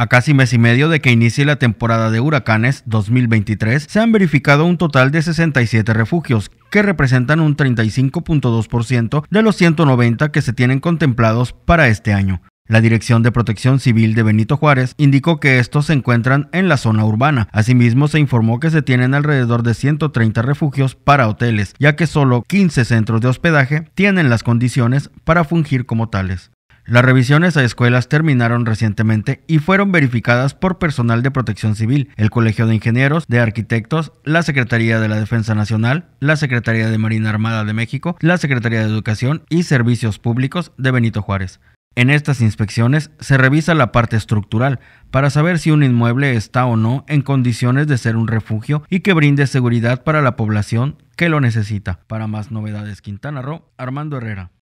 A casi mes y medio de que inicie la temporada de huracanes 2023, se han verificado un total de 67 refugios, que representan un 35.2% de los 190 que se tienen contemplados para este año. La Dirección de Protección Civil de Benito Juárez indicó que estos se encuentran en la zona urbana. Asimismo, se informó que se tienen alrededor de 130 refugios para hoteles, ya que solo 15 centros de hospedaje tienen las condiciones para fungir como tales. Las revisiones a escuelas terminaron recientemente y fueron verificadas por personal de protección civil, el Colegio de Ingenieros, de Arquitectos, la Secretaría de la Defensa Nacional, la Secretaría de Marina Armada de México, la Secretaría de Educación y Servicios Públicos de Benito Juárez. En estas inspecciones se revisa la parte estructural para saber si un inmueble está o no en condiciones de ser un refugio y que brinde seguridad para la población que lo necesita. Para más novedades, Quintana Roo, Armando Herrera.